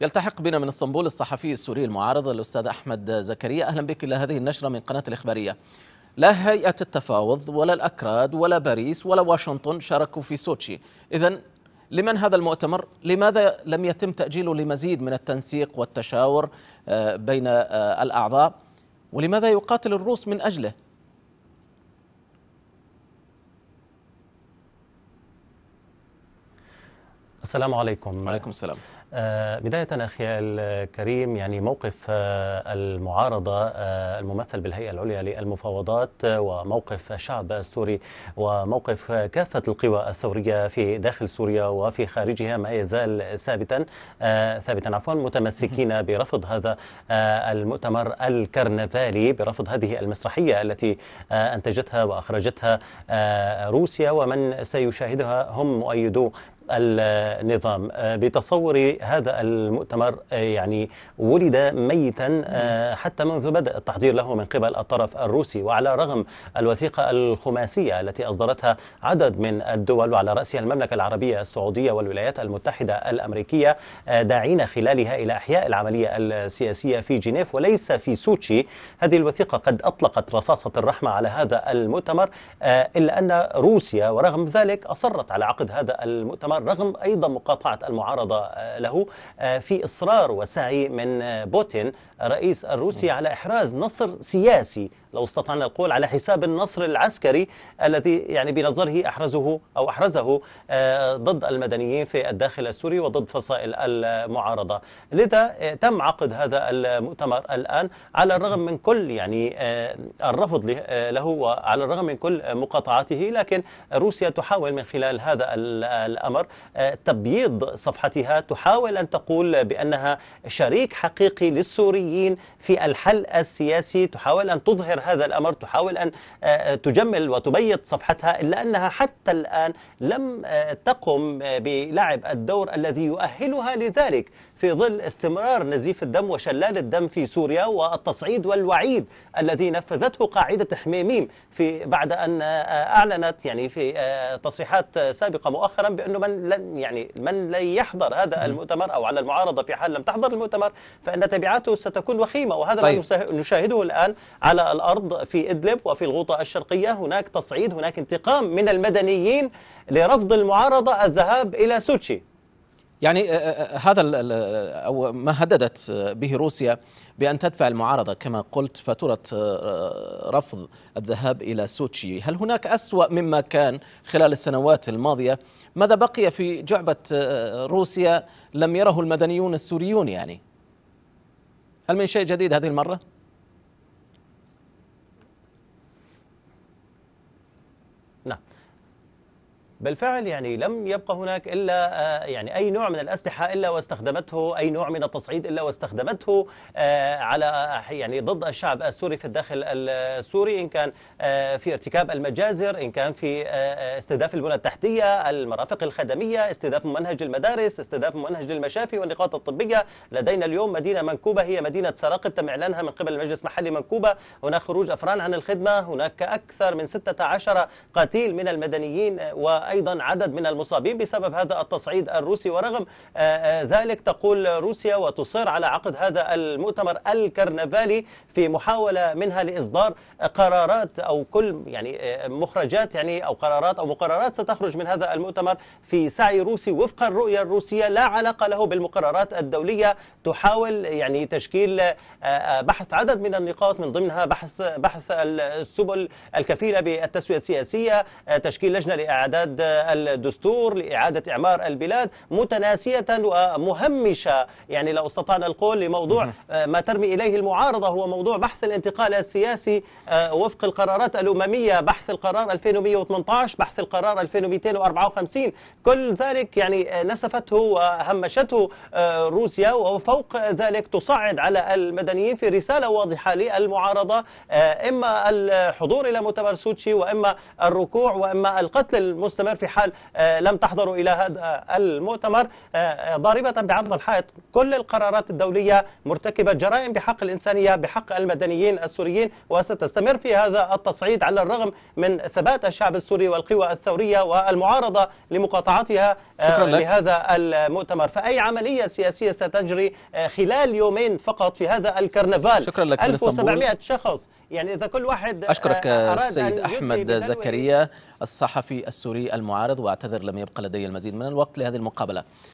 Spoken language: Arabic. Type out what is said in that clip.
يلتحق بنا من اسطنبول الصحفي السوري المعارض الأستاذ أحمد زكريا أهلا بك إلى هذه النشرة من قناة الإخبارية لا هيئة التفاوض ولا الأكراد ولا باريس ولا واشنطن شاركوا في سوتشي إذا لمن هذا المؤتمر؟ لماذا لم يتم تأجيله لمزيد من التنسيق والتشاور آه، بين آه، الأعضاء؟ ولماذا يقاتل الروس من أجله؟ السلام عليكم وعليكم السلام آه، بداية أخي الكريم يعني موقف آه، المعارضة آه، الممثل بالهيئة العليا للمفاوضات وموقف الشعب السوري وموقف كافة القوى الثورية في داخل سوريا وفي خارجها ما يزال ثابتا ثابتا عفوا متمسكين برفض هذا المؤتمر الكرنفالي برفض هذه المسرحية التي أنتجتها وأخرجتها روسيا ومن سيشاهدها هم مؤيدو النظام آه، بتصور هذا المؤتمر آه، يعني ولد ميتا آه، حتى منذ بدء التحضير له من قبل الطرف الروسي وعلى رغم الوثيقة الخماسية التي أصدرتها عدد من الدول وعلى رأسها المملكة العربية السعودية والولايات المتحدة الأمريكية داعين خلالها إلى إحياء العملية السياسية في جنيف وليس في سوتشي هذه الوثيقة قد أطلقت رصاصة الرحمة على هذا المؤتمر إلا أن روسيا ورغم ذلك أصرت على عقد هذا المؤتمر القرار رغم أيضا مقاطعة المعارضة آه، له آه، في إصرار وسعي من آه، بوتين الرئيس الروسي على إحراز نصر سياسي لو استطعنا القول على حساب النصر العسكري الذي يعني بنظره أحرزه أو أحرزه ضد المدنيين في الداخل السوري وضد فصائل المعارضة لذا تم عقد هذا المؤتمر الآن على الرغم من كل يعني الرفض له وعلى الرغم من كل مقاطعته لكن روسيا تحاول من خلال هذا الأمر الأحمر آه، تبييض صفحتها تحاول أن تقول بأنها شريك حقيقي للسوريين في الحل السياسي تحاول أن تظهر هذا الأمر تحاول أن آه، تجمل وتبيض صفحتها إلا أنها حتى الآن لم آه، تقم بلعب الدور الذي يؤهلها لذلك في ظل استمرار نزيف الدم وشلال الدم في سوريا والتصعيد والوعيد الذي نفذته قاعدة حميميم في بعد أن أعلنت يعني في تصريحات سابقة مؤخرا بأنه من من لن يعني من لن يحضر هذا المؤتمر او على المعارضه في حال لم تحضر المؤتمر فان تبعاته ستكون وخيمه وهذا طيب. ما نشاهده الان على الارض في ادلب وفي الغوطه الشرقيه هناك تصعيد هناك انتقام من المدنيين لرفض المعارضه الذهاب الى سوتشي يعني آه، آه، آه، هذا او ما هددت به روسيا بان تدفع المعارضه كما قلت فاتوره رفض الذهاب الى سوتشي، هل هناك اسوا مما كان خلال السنوات الماضيه؟ ماذا بقي في جعبه روسيا لم يره المدنيون السوريون يعني؟ هل من شيء جديد هذه المره؟ نعم بالفعل يعني لم يبقى هناك الا آه، يعني اي نوع من الاسلحه الا واستخدمته اي نوع من التصعيد الا واستخدمته آه، على يعني ضد الشعب السوري في الداخل السوري ان كان آه، في ارتكاب المجازر ان كان في استهداف البنى التحتيه المرافق الخدميه استهداف ممنهج المدارس استهداف ممنهج المشافي والنقاط الطبيه لدينا اليوم مدينه منكوبه هي مدينه سراقب تم اعلانها من قبل المجلس المحلي منكوبه هناك خروج افران عن الخدمه هناك اكثر من 16 قتيل من المدنيين و أيضا عدد من المصابين بسبب هذا التصعيد الروسي ورغم آه، آه، ذلك تقول روسيا وتصر على عقد هذا المؤتمر الكرنفالي في محاولة منها لإصدار قرارات أو كل يعني آه، مخرجات يعني أو قرارات أو مقررات ستخرج من هذا المؤتمر في سعي روسي وفق الرؤية الروسية لا علاقة له بالمقررات الدولية تحاول يعني تشكيل بحث عدد من النقاط من ضمنها بحث بحث السبل الكفيلة بالتسوية السياسية تشكيل لجنة لإعداد الدستور لإعادة إعمار البلاد متناسية ومهمشة يعني لو استطعنا القول لموضوع آه، ما ترمي إليه المعارضة هو موضوع بحث الانتقال السياسي آه، وفق القرارات الأممية بحث القرار 2118 بحث القرار 2254 كل ذلك يعني آه، نسفته وهمشته روسيا وفوق ذلك تصعد على المدنيين في رسالة واضحة للمعارضة إما الحضور إلى مؤتمر سوتشي وإما الركوع وإما القتل المستمر المؤتمر في حال آه، لم تحضروا إلى هذا آه، المؤتمر آه، ضاربة بعرض الحائط كل القرارات الدولية مرتكبة جرائم بحق الإنسانية بحق المدنيين السوريين وستستمر في هذا التصعيد على الرغم من ثبات الشعب السوري والقوى الثورية والمعارضة لمقاطعتها لهذا المؤتمر فأي عملية سياسية ستجري خلال يومين فقط في هذا الكرنفال شكرا لك 1700 شخص يعني إذا كل واحد أشكرك السيد أحمد زكريا الصحفي السوري المعارض واعتذر لم يبقى لدي المزيد من الوقت لهذه المقابله